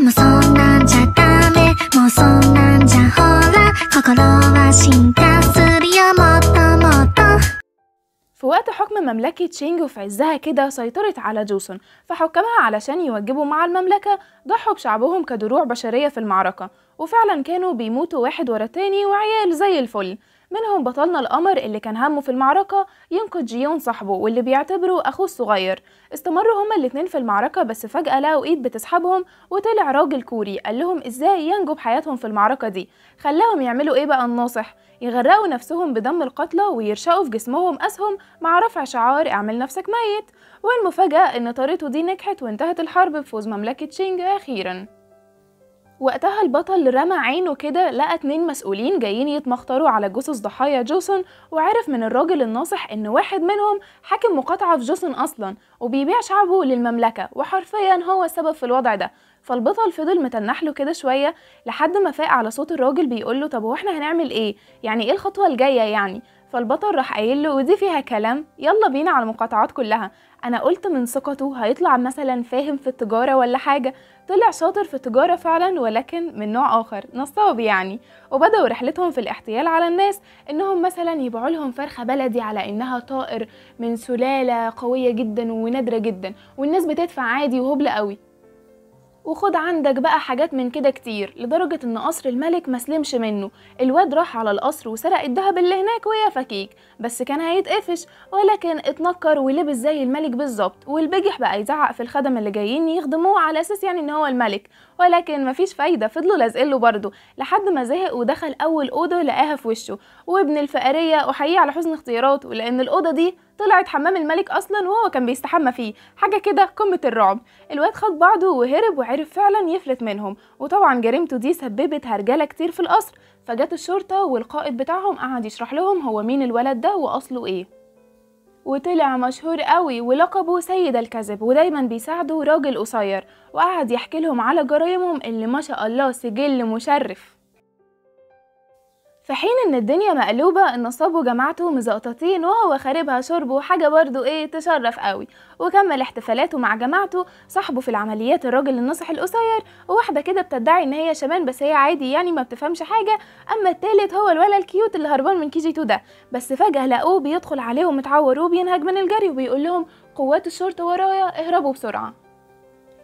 في وقت حكم مملكة تشينج وفي عزها كده سيطرت على جوسون فحكمها علشان يوجبوا مع المملكة ضحوا بشعبهم كدروع بشرية في المعركة وفعلا كانوا بيموتوا واحد ورا التاني وعيال زي الفل منهم بطلنا القمر اللي كان همه في المعركة ينقذ جيون صاحبه واللي بيعتبره أخوه الصغير استمروا هما الاتنين في المعركة بس فجأة لقوا إيد بتسحبهم وطلع راجل كوري قال لهم إزاي ينجو بحياتهم في المعركة دي خلاهم يعملوا إيه بقى الناصح يغرقوا نفسهم بدم القتلى ويرشقوا في جسمهم أسهم مع رفع شعار اعمل نفسك ميت والمفاجأة إن طريقته دي نجحت وانتهت الحرب بفوز مملكة شينج أخيراً وقتها البطل رمى عينه كده لقى اتنين مسؤولين جايين يتمخطروا على جثث ضحايا جوسون وعرف من الراجل الناصح ان واحد منهم حاكم مقاطعة في جوسون اصلا وبيبيع شعبه للمملكة وحرفيا هو السبب في الوضع ده فالبطل فضل متنح له كده شويه لحد ما فاق على صوت الراجل بيقول له طب واحنا هنعمل ايه يعني ايه الخطوه الجايه يعني فالبطل راح قايل له ودي فيها كلام يلا بينا على المقاطعات كلها انا قلت من ثقته هيطلع مثلا فاهم في التجاره ولا حاجه طلع شاطر في التجارة فعلا ولكن من نوع آخر نصاب يعني وبدأوا رحلتهم في الاحتيال على الناس إنهم مثلا يبيعوا لهم فرخة بلدي على إنها طائر من سلالة قوية جدا ونادرة جدا والناس بتدفع عادي وهبل قوي وخد عندك بقى حاجات من كده كتير لدرجة ان قصر الملك مسلمش منه الواد راح على القصر وسرق الدهب اللي هناك ويا فكيك بس كان هيتقفش ولكن اتنكر ولبس زي الملك بالظبط والبجح بقى يزعق في الخدم اللي جايين يخدموه على اساس يعني ان هو الملك ولكن مفيش فايدة فضلوا لازقين له برضه لحد ما زهق ودخل أول أوضة لقاها في وشه وابن الفقرية أحييه على حسن اختياراته لأن الأوضة دي طلعت حمام الملك أصلا وهو كان بيستحمى فيه حاجة كده قمة الرعب الواد خد بعضه وهرب وعرف فعلا يفلت منهم وطبعا جريمته دي سببت هرجلة كتير في القصر فجت الشرطة والقائد بتاعهم قعد يشرح لهم هو مين الولد ده وأصله إيه وطلع مشهور قوي ولقبه سيد الكذب ودايما بيساعده راجل قصير وقعد يحكي لهم على جرايمهم اللي ما شاء الله سجل مشرف في حين ان الدنيا مقلوبة النصاب وجماعته مزقطتين وهو خاربها شرب وحاجة برضو ايه تشرف قوي وكمل احتفالاته مع جماعته صاحبه في العمليات الراجل الناصح القصير وواحدة كده بتدعي ان هي شمان بس هي عادي يعني ما بتفهمش حاجة اما التالت هو الولا الكيوت اللي هربان من كي جي ده بس فجأة لقوه بيدخل عليهم متعور وبينهج من الجري وبيقول لهم قوات الشرطة ورايا اهربوا بسرعة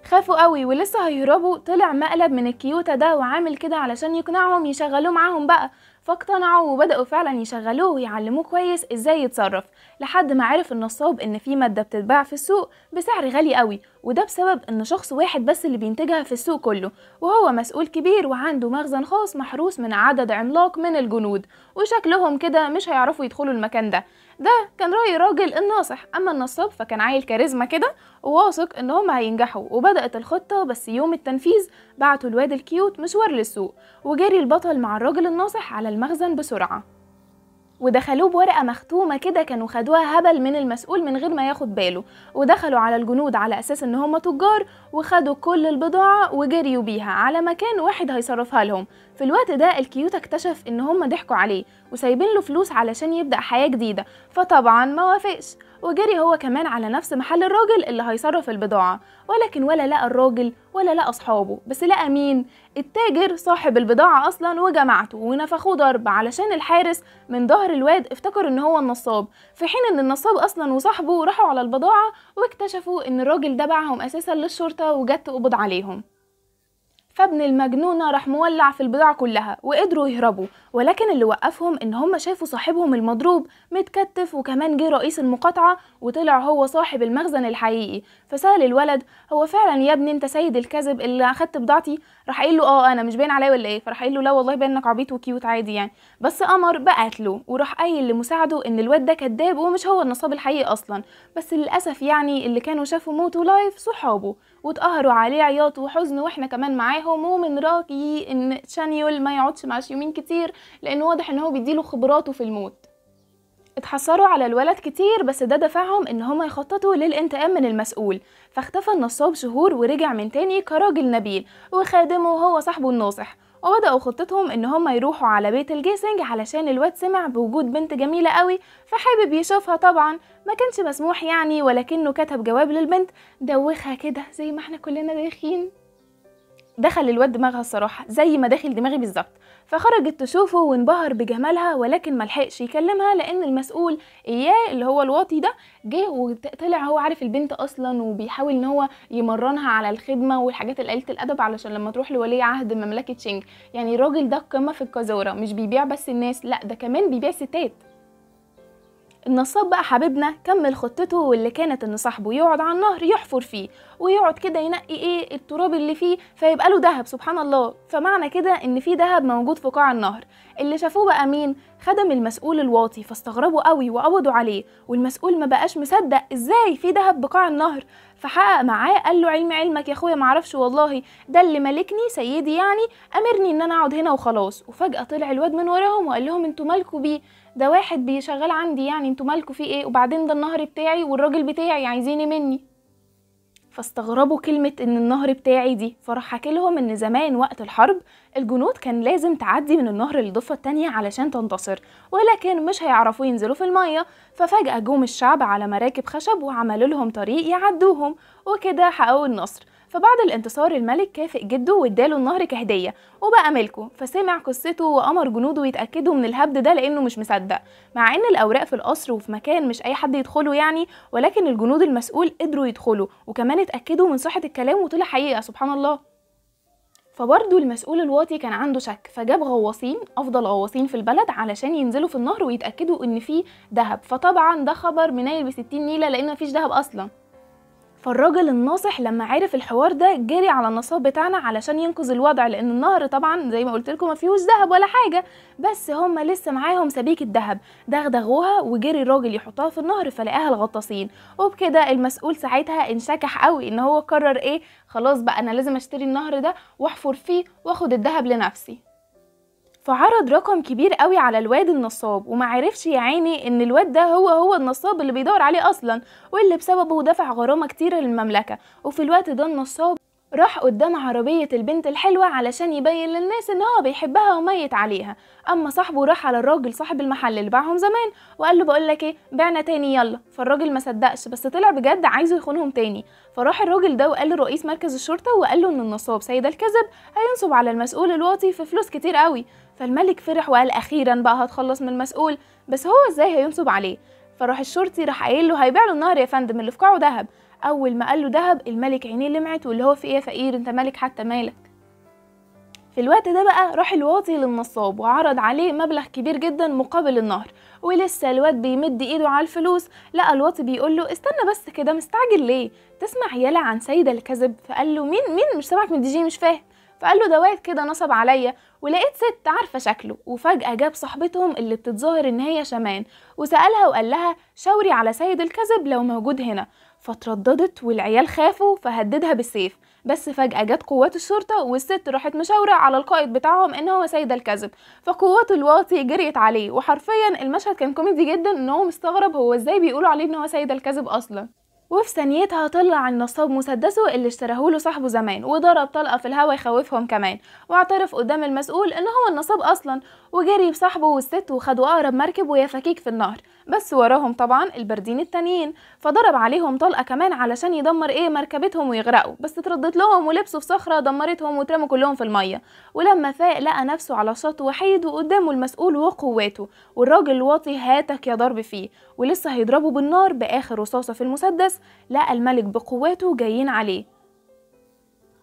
خافوا قوي ولسه هيهربوا طلع مقلب من الكيوتا ده وعامل كده علشان يقنعهم يشغلوه معاهم بقى فاقتنعوا وبدأوا فعلا يشغلوه ويعلموه كويس ازاي يتصرف لحد ما عرف النصاب ان في مادة بتتباع في السوق بسعر غالي قوي وده بسبب ان شخص واحد بس اللي بينتجها في السوق كله وهو مسؤول كبير وعنده مخزن خاص محروس من عدد عملاق من الجنود وشكلهم كده مش هيعرفوا يدخلوا المكان ده ده كان رأي راجل الناصح أما النصاب فكان عيل كاريزما كده وواثق إن هما هينجحوا وبدأت الخطة بس يوم التنفيذ بعتوا الواد الكيوت مشوار للسوق وجري البطل مع الراجل الناصح على المخزن بسرعة ودخلوه بورقة مختومة كده كانوا خدوها هبل من المسؤول من غير ما ياخد باله ودخلوا على الجنود على أساس إن هم تجار وخدوا كل البضاعة وجريوا بيها على مكان واحد هيصرفها لهم في الوقت ده الكيوت اكتشف إن هم ضحكوا عليه وسايبين له فلوس علشان يبدأ حياة جديدة فطبعا ما وافقش وجري هو كمان على نفس محل الراجل اللي هيصرف البضاعة ولكن ولا لقى الراجل ولا لقى أصحابه بس لقى مين؟ التاجر صاحب البضاعة أصلا وجماعته ونفخوه ضرب علشان الحارس من ظهر الواد افتكر إن هو النصاب في حين إن النصاب أصلا وصاحبه راحوا على البضاعة واكتشفوا إن الراجل ده باعهم أساسا للشرطة وجت قبض عليهم فابن المجنونة راح مولع في البضاعة كلها وقدروا يهربوا ولكن اللي وقفهم إن هم شافوا صاحبهم المضروب متكتف وكمان جه رئيس المقاطعة وطلع هو صاحب المخزن الحقيقي فسأل الولد هو فعلا يا ابني أنت سيد الكذب اللي أخدت بضاعتي راح قايل له اه, آه، انا مش باين عليا ولا ايه فراح قايل له لا والله باين انك عبيط وكيوت عادي يعني بس قمر بقتله وراح قايل لمساعده ان الواد ده كذاب ومش هو النصاب الحقيقي اصلا بس للاسف يعني اللي كانوا شافوا موته لايف صحابه وتقهروا عليه عياط وحزن واحنا كمان معاهم ومن رايي ان شانيول ما يقعدش مع شيومين كتير لان واضح ان هو بيديله خبراته في الموت اتحسروا على الولد كتير بس ده دفعهم ان هما يخططوا للانتقام من المسؤول فاختفى النصاب شهور ورجع من تاني كراجل نبيل وخادمه هو صاحبه الناصح وبدأوا خطتهم إن هما يروحوا على بيت الجيسنج علشان الواد سمع بوجود بنت جميلة قوي فحابب يشوفها طبعا ما كانش مسموح يعني ولكنه كتب جواب للبنت دوخها كده زي ما احنا كلنا دايخين دخل الواد دماغها الصراحه زي ما داخل دماغي بالظبط فخرجت تشوفه وانبهر بجمالها ولكن ملحقش يكلمها لان المسؤول اياه اللي هو الواطي ده جه وطلع هو عارف البنت اصلا وبيحاول ان هو يمرنها على الخدمه والحاجات اللي قله الادب علشان لما تروح لولي عهد مملكه شينج يعني الراجل ده قمه في القذاره مش بيبيع بس الناس لا ده كمان بيبيع ستات النصاب بقى حبيبنا كمل خطته واللي كانت ان صاحبه يقعد على النهر يحفر فيه ويقعد كده ينقي ايه التراب اللي فيه فيبقى له ذهب سبحان الله فمعنى كده ان في ذهب موجود في قاع النهر اللي شافوه بقى مين خدم المسؤول الواطي فاستغربوا قوي وقبضوا عليه والمسؤول ما بقاش مصدق ازاي في ذهب بقاع النهر فحقق معاه قال له علم علمك يا اخويا معرفش والله ده اللي ملكني سيدي يعني امرني ان انا اقعد هنا وخلاص وفجاه طلع الواد من وراهم وقال لهم انتوا مالكوا بيه ده واحد بيشغل عندي يعني انتوا مالكوا فيه ايه وبعدين ده النهر بتاعي والراجل بتاعي عايزيني مني فاستغربوا كلمة إن النهر بتاعي دي فراح حكي لهم إن زمان وقت الحرب الجنود كان لازم تعدي من النهر للضفة التانية علشان تنتصر ولكن مش هيعرفوا ينزلوا في المية ففجأة جوم الشعب على مراكب خشب وعملوا لهم طريق يعدوهم وكده حققوا النصر فبعد الانتصار الملك كافئ جده واداله النهر كهدية وبقى ملكه فسمع قصته وأمر جنوده يتأكدوا من الهبد ده لأنه مش مصدق مع إن الأوراق في القصر وفي مكان مش أي حد يدخله يعني ولكن الجنود المسؤول قدروا يدخلوا وكمان اتأكدوا من صحة الكلام وطلع حقيقة سبحان الله فبرضه المسؤول الواطي كان عنده شك فجاب غواصين افضل غواصين في البلد علشان ينزلوا في النهر ويتاكدوا ان فيه ذهب فطبعا ده خبر منيل بستين نيله لان مفيش ذهب اصلا فالراجل الناصح لما عرف الحوار ده جري على النصاب بتاعنا علشان ينقذ الوضع لان النهر طبعا زي ما قلت لكم ما فيهوش ذهب ولا حاجه بس هم لسه معاهم سبيك الذهب دغدغوها وجري الراجل يحطها في النهر فلقاها الغطاسين وبكده المسؤول ساعتها انشكح قوي ان هو قرر ايه خلاص بقى انا لازم اشتري النهر ده واحفر فيه واخد الذهب لنفسي فعرض رقم كبير قوي على الواد النصاب ومعرفش عرفش يا عيني ان الواد ده هو هو النصاب اللي بيدور عليه اصلا واللي بسببه دفع غرامه كتير للمملكه وفي الوقت ده النصاب راح قدام عربية البنت الحلوة علشان يبين للناس ان هو بيحبها وميت عليها اما صاحبه راح على الراجل صاحب المحل اللي باعهم زمان وقال له بقولك ايه بعنا تاني يلا فالراجل ما صدقش بس طلع بجد عايزه يخونهم تاني فراح الراجل ده وقال لرئيس مركز الشرطة وقال له ان النصاب سيد الكذب هينصب على المسؤول الواطي في فلوس كتير قوي فالملك فرح وقال اخيرا بقى هتخلص من المسؤول بس هو ازاي هينصب عليه فراح الشرطي راح قايل له هيبيع له النهر يا فندم اللي في قاعه دهب اول ما قال له ذهب الملك عينيه لمعت واللي هو في ايه يا فقير انت مالك حتى مالك في الوقت ده بقى راح الواطي للنصاب وعرض عليه مبلغ كبير جدا مقابل النهر ولسه الواد بيمد ايده على الفلوس لقى الواطي بيقول له استنى بس كده مستعجل ليه تسمع يالا عن سيدة الكذب فقال له مين مين مش سامعك من دي جي مش فاهم فقال له ده واد كده نصب عليا ولقيت ست عارفة شكله وفجأة جاب صاحبتهم اللي بتتظاهر إن هي شمان وسألها وقال لها شاوري على سيد الكذب لو موجود هنا فترددت والعيال خافوا فهددها بالسيف بس فجأة جت قوات الشرطة والست راحت مشاورة على القائد بتاعهم إن هو سيد الكذب فقوات الواطي جريت عليه وحرفيا المشهد كان كوميدي جدا إن هو مستغرب هو إزاي بيقولوا عليه إن هو سيد الكذب أصلا وفي ثانيتها طلع النصاب مسدسه اللي اشتراهوله صاحبه زمان وضرب طلقة في الهوا يخوفهم كمان واعترف قدام المسؤول ان هو النصاب اصلا وجري بصاحبه والست وخدوا اقرب مركب ويا فكيك في النهر بس وراهم طبعا البردين التانيين فضرب عليهم طلقة كمان علشان يدمر ايه مركبتهم ويغرقوا بس اتردت لهم ولبسوا في صخرة دمرتهم واترموا كلهم في المية ولما فاق لقى نفسه على شط وحيد وقدامه المسؤول وقواته والراجل واطي هاتك يا ضرب فيه ولسه هيضربه بالنار باخر رصاصه في المسدس لقى الملك بقواته جايين عليه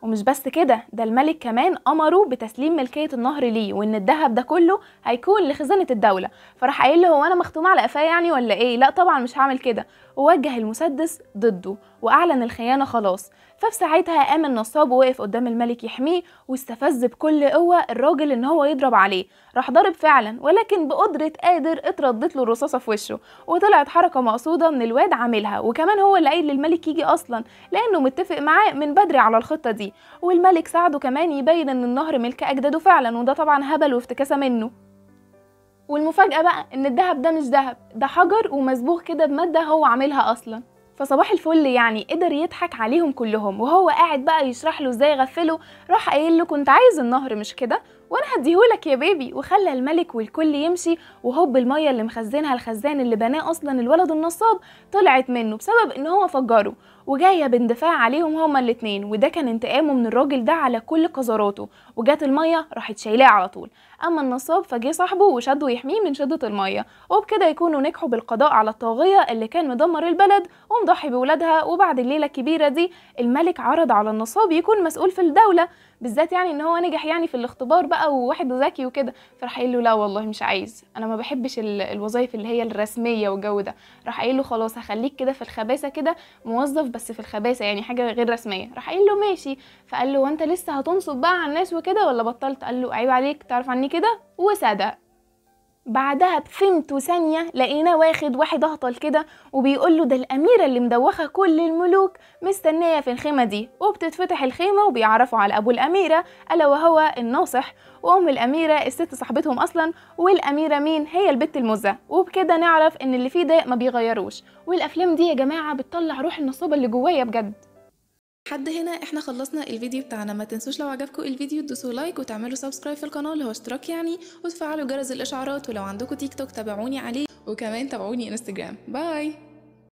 ومش بس كده ده الملك كمان امره بتسليم ملكيه النهر ليه وان الذهب ده كله هيكون لخزانه الدوله فراح قايل له هو انا مختومه على قفاه يعني ولا ايه لا طبعا مش هعمل كده ووجه المسدس ضده وأعلن الخيانة خلاص ففي ساعتها قام النصاب ووقف قدام الملك يحميه واستفز بكل قوة الراجل إن هو يضرب عليه راح ضرب فعلا ولكن بقدرة قادر اتردت له الرصاصة في وشه وطلعت حركة مقصودة من الواد عاملها وكمان هو اللي قايل للملك يجي أصلا لأنه متفق معاه من بدري على الخطة دي والملك ساعده كمان يبين إن النهر ملك أجداده فعلا وده طبعا هبل وافتكاسة منه والمفاجأة بقى إن الدهب ده مش دهب ده حجر ومسبوغ كده بمادة هو عاملها أصلا فصباح الفل يعني قدر يضحك عليهم كلهم وهو قاعد بقى يشرح له ازاي غفله راح قايل له كنت عايز النهر مش كده وانا هديهولك يا بيبي وخلى الملك والكل يمشي وهوب الميه اللي مخزنها الخزان اللي بناه اصلا الولد النصاب طلعت منه بسبب ان هو فجره وجايه باندفاع عليهم هما الاتنين وده كان انتقامه من الراجل ده على كل قذراته وجات الميه راحت شايلاه على طول اما النصاب فجه صاحبه وشده يحميه من شده الميه وبكده يكونوا نجحوا بالقضاء على الطاغيه اللي كان مدمر البلد ومضحي بولادها وبعد الليله الكبيره دي الملك عرض على النصاب يكون مسؤول في الدوله بالذات يعني ان هو نجح يعني في الاختبار بقى وواحد ذكي وكده فراح قايل له لا والله مش عايز انا ما بحبش الوظايف اللي هي الرسميه والجو ده راح قايل له خلاص هخليك كده في الخباثه كده موظف بس في الخباثه يعني حاجه غير رسميه راح قايل له ماشي فقال له وانت لسه هتنصب بقى على الناس وكده ولا بطلت قال له عيب عليك تعرف عني كده وصدق بعدها بفيمتو ثانية لقيناه واخد واحد أهطل كده وبيقول له ده الأميرة اللي مدوخة كل الملوك مستنية في الخيمة دي وبتتفتح الخيمة وبيعرفوا على أبو الأميرة ألا وهو الناصح وأم الأميرة الست صاحبتهم أصلا والأميرة مين هي البت المزة وبكده نعرف إن اللي فيه ده ما بيغيروش والأفلام دي يا جماعة بتطلع روح النصابة اللي جوايا بجد حد هنا احنا خلصنا الفيديو بتاعنا ما تنسوش لو عجبكم الفيديو تدوسوا لايك وتعملوا سبسكرايب في القناه اللي هو اشتراك يعني وتفعلوا جرس الاشعارات ولو عندكم تيك توك تابعوني عليه وكمان تابعوني انستجرام باي